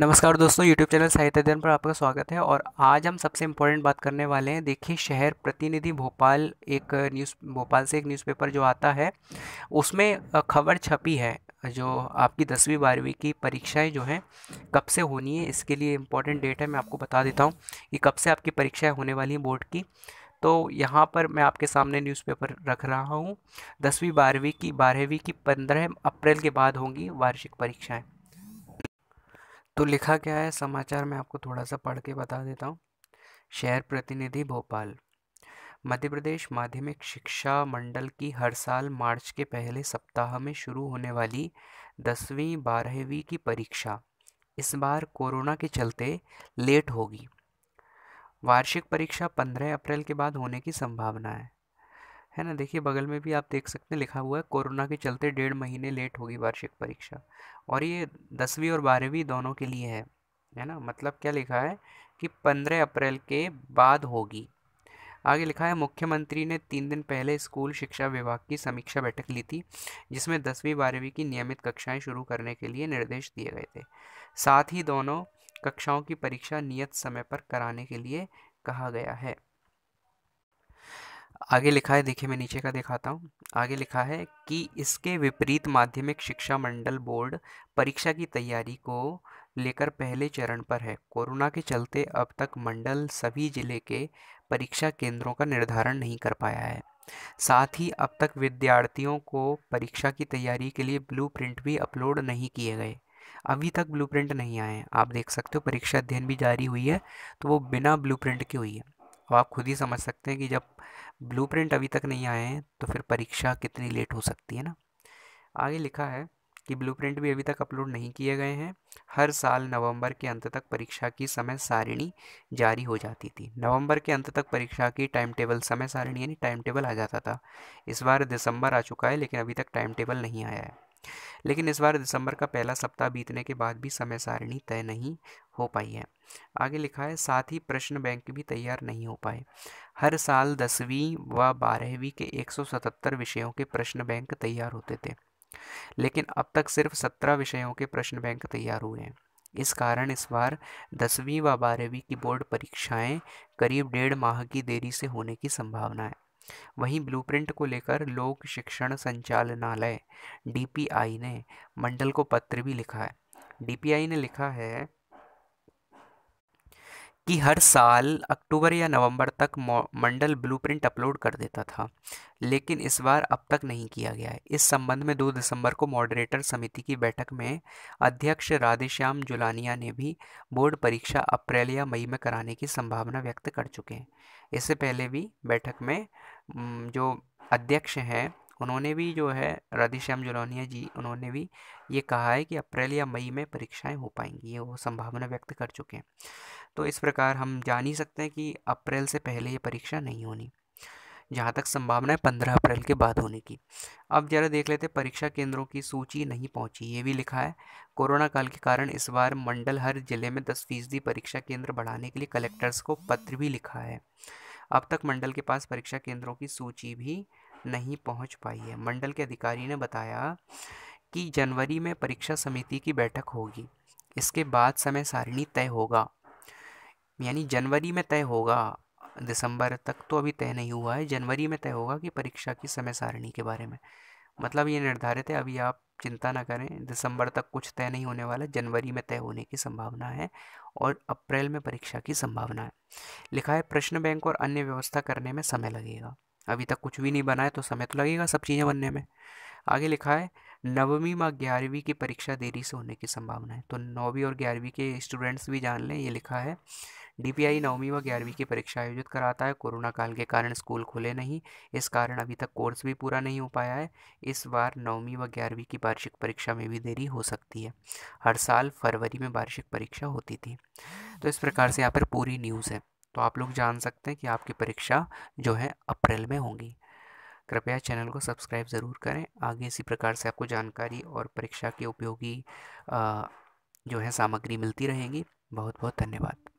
नमस्कार दोस्तों YouTube channel साहित्य अध्ययन पर आपका स्वागत है और आज हम सबसे इम्पोर्टेंट बात करने वाले हैं देखिए शहर प्रतिनिधि भोपाल एक न्यूज़ भोपाल से एक न्यूज़पेपर जो आता है उसमें खबर छपी है जो आपकी दसवीं बारहवीं की परीक्षाएं जो हैं कब से होनी है इसके लिए इम्पोर्टेंट डेट है मैं आपको बता देता हूँ कि कब से आपकी परीक्षाएँ होने वाली हैं बोर्ड की तो यहाँ पर मैं आपके सामने न्यूज़पेपर रख रहा हूँ दसवीं बारहवीं की बारहवीं की पंद्रह अप्रैल के बाद होंगी वार्षिक परीक्षाएँ तो लिखा क्या है समाचार मैं आपको थोड़ा सा पढ़ के बता देता हूँ शहर प्रतिनिधि भोपाल मध्य प्रदेश माध्यमिक शिक्षा मंडल की हर साल मार्च के पहले सप्ताह में शुरू होने वाली दसवीं बारहवीं की परीक्षा इस बार कोरोना के चलते लेट होगी वार्षिक परीक्षा 15 अप्रैल के बाद होने की संभावना है है ना देखिए बगल में भी आप देख सकते हैं लिखा हुआ है कोरोना के चलते डेढ़ महीने लेट होगी वार्षिक परीक्षा और ये दसवीं और बारहवीं दोनों के लिए है है ना मतलब क्या लिखा है कि पंद्रह अप्रैल के बाद होगी आगे लिखा है मुख्यमंत्री ने तीन दिन पहले स्कूल शिक्षा विभाग की समीक्षा बैठक ली थी जिसमें दसवीं बारहवीं की नियमित कक्षाएं शुरू करने के लिए निर्देश दिए गए थे साथ ही दोनों कक्षाओं की परीक्षा नियत समय पर कराने के लिए कहा गया है आगे लिखा है देखिए मैं नीचे का दिखाता हूँ आगे लिखा है कि इसके विपरीत माध्यमिक शिक्षा मंडल बोर्ड परीक्षा की तैयारी को लेकर पहले चरण पर है कोरोना के चलते अब तक मंडल सभी जिले के परीक्षा केंद्रों का निर्धारण नहीं कर पाया है साथ ही अब तक विद्यार्थियों को परीक्षा की तैयारी के लिए ब्लू भी अपलोड नहीं किए गए अभी तक ब्लू नहीं आए हैं आप देख सकते हो परीक्षा अध्ययन भी जारी हुई है तो वो बिना ब्लू के हुई है अब तो आप खुद ही समझ सकते हैं कि जब ब्लूप्रिंट अभी तक नहीं आए हैं तो फिर परीक्षा कितनी लेट हो सकती है ना आगे लिखा है कि ब्लूप्रिंट भी अभी तक अपलोड नहीं किए गए हैं हर साल नवंबर के अंत तक परीक्षा की समय सारिणी जारी हो जाती थी नवंबर के अंत तक परीक्षा की टाइम टेबल समय सारिणी यानी टाइम टेबल आ जाता था इस बार दिसंबर आ चुका है लेकिन अभी तक टाइम टेबल नहीं आया है लेकिन इस बार दिसंबर का पहला सप्ताह बीतने के बाद भी समय सारिणी तय नहीं हो पाई है आगे लिखा है साथ ही प्रश्न बैंक भी तैयार नहीं हो पाए हर साल दसवीं व बारहवीं के 177 विषयों के प्रश्न बैंक तैयार होते थे लेकिन अब तक सिर्फ 17 विषयों के प्रश्न बैंक तैयार हुए हैं इस कारण इस बार दसवीं व बारहवीं की बोर्ड परीक्षाएं करीब डेढ़ माह की देरी से होने की संभावना है वहीं ब्लूप्रिंट को लेकर लोक शिक्षण संचालनालय डीपीआई ने मंडल को पत्र भी लिखा है डीपीआई ने लिखा है कि हर साल अक्टूबर या नवंबर तक मंडल ब्लूप्रिंट अपलोड कर देता था लेकिन इस बार अब तक नहीं किया गया है इस संबंध में दो दिसंबर को मॉडरेटर समिति की बैठक में अध्यक्ष राधेश्याम जुलानिया ने भी बोर्ड परीक्षा अप्रैल या मई में कराने की संभावना व्यक्त कर चुके हैं इससे पहले भी बैठक में जो अध्यक्ष हैं उन्होंने भी जो है राधेश्याम जुलानिया जी उन्होंने भी ये कहा है कि अप्रैल या मई में परीक्षाएं हो पाएंगी ये वो संभावना व्यक्त कर चुके हैं तो इस प्रकार हम जान ही सकते हैं कि अप्रैल से पहले ये परीक्षा नहीं होनी जहाँ तक संभावना है पंद्रह अप्रैल के बाद होने की अब जरा देख लेते परीक्षा केंद्रों की सूची नहीं पहुँची ये भी लिखा है कोरोना काल के कारण इस बार मंडल हर जिले में दस फीसदी परीक्षा केंद्र बढ़ाने के लिए कलेक्टर्स को पत्र भी लिखा है अब तक मंडल के पास परीक्षा केंद्रों की सूची भी नहीं पहुँच पाई है मंडल के अधिकारी ने बताया कि जनवरी में परीक्षा समिति की बैठक होगी इसके बाद समय सारिणी तय होगा यानी जनवरी में तय होगा दिसंबर तक तो अभी तय नहीं हुआ है जनवरी में तय होगा कि परीक्षा की समय सारणी के बारे में मतलब ये निर्धारित है अभी आप चिंता ना करें दिसंबर तक कुछ तय नहीं होने वाला जनवरी में तय होने की संभावना है और अप्रैल में परीक्षा की संभावना है लिखा है प्रश्न बैंक और अन्य व्यवस्था करने में समय लगेगा अभी तक कुछ भी नहीं बना है तो समय तो लगेगा सब चीज़ें बनने में आगे लिखा है नवमी व ग्यारहवीं की परीक्षा देरी से होने की संभावना है तो नौवीं और ग्यारहवीं के स्टूडेंट्स भी जान लें ये लिखा है डीपीआई नौवीं व ग्यारहवीं की परीक्षा आयोजित कराता है कोरोना काल के कारण स्कूल खुले नहीं इस कारण अभी तक कोर्स भी पूरा नहीं हो पाया है इस बार नौवीं व ग्यारहवीं की वार्षिक परीक्षा में भी देरी हो सकती है हर साल फरवरी में वार्षिक परीक्षा होती थी तो इस प्रकार से यहाँ पर पूरी न्यूज़ है तो आप लोग जान सकते हैं कि आपकी परीक्षा जो है अप्रैल में होंगी कृपया चैनल को सब्सक्राइब ज़रूर करें आगे इसी प्रकार से आपको जानकारी और परीक्षा की उपयोगी जो है सामग्री मिलती रहेंगी बहुत बहुत धन्यवाद